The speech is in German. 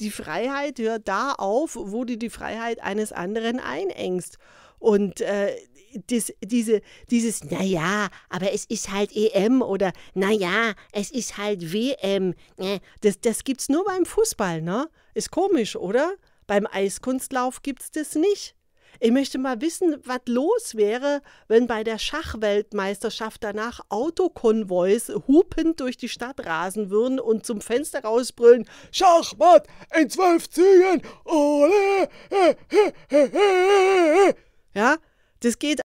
die Freiheit hört da auf, wo du die Freiheit eines anderen einengst. Und äh, das, diese, dieses, naja, aber es ist halt EM oder naja, es ist halt WM, ne? das, das gibt es nur beim Fußball, ne? Ist komisch, oder? Beim Eiskunstlauf gibt es das nicht. Ich möchte mal wissen, was los wäre, wenn bei der Schachweltmeisterschaft danach Autokonvois hupend durch die Stadt rasen würden und zum Fenster rausbrüllen: Schachmatt in zwölf Zügen! Ole! ja, das geht